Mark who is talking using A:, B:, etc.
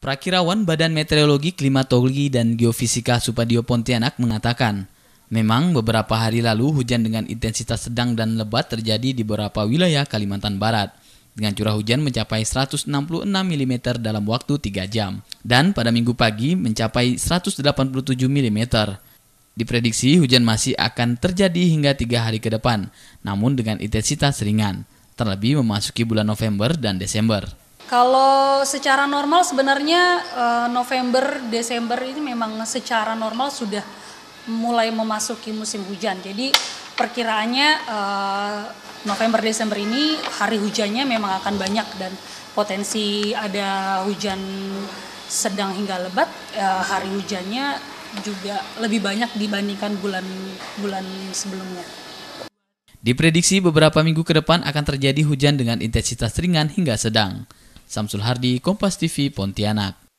A: Prakirawan Badan Meteorologi, Klimatologi, dan Geofisika Supadio Pontianak mengatakan, memang beberapa hari lalu hujan dengan intensitas sedang dan lebat terjadi di beberapa wilayah Kalimantan Barat dengan curah hujan mencapai 166 mm dalam waktu 3 jam dan pada minggu pagi mencapai 187 mm. Diprediksi hujan masih akan terjadi hingga 3 hari ke depan, namun dengan intensitas ringan, terlebih memasuki bulan November dan Desember.
B: Kalau secara normal sebenarnya uh, November Desember ini memang secara normal sudah mulai memasuki musim hujan. Jadi perkiraannya uh, November Desember ini hari hujannya memang akan banyak dan potensi ada hujan sedang hingga lebat eh, hari hujannya juga lebih banyak dibandingkan bulan-bulan sebelumnya.
A: Diprediksi beberapa minggu ke depan akan terjadi hujan dengan intensitas ringan hingga sedang. Samsul Hardi, Kompas TV, Pontianak.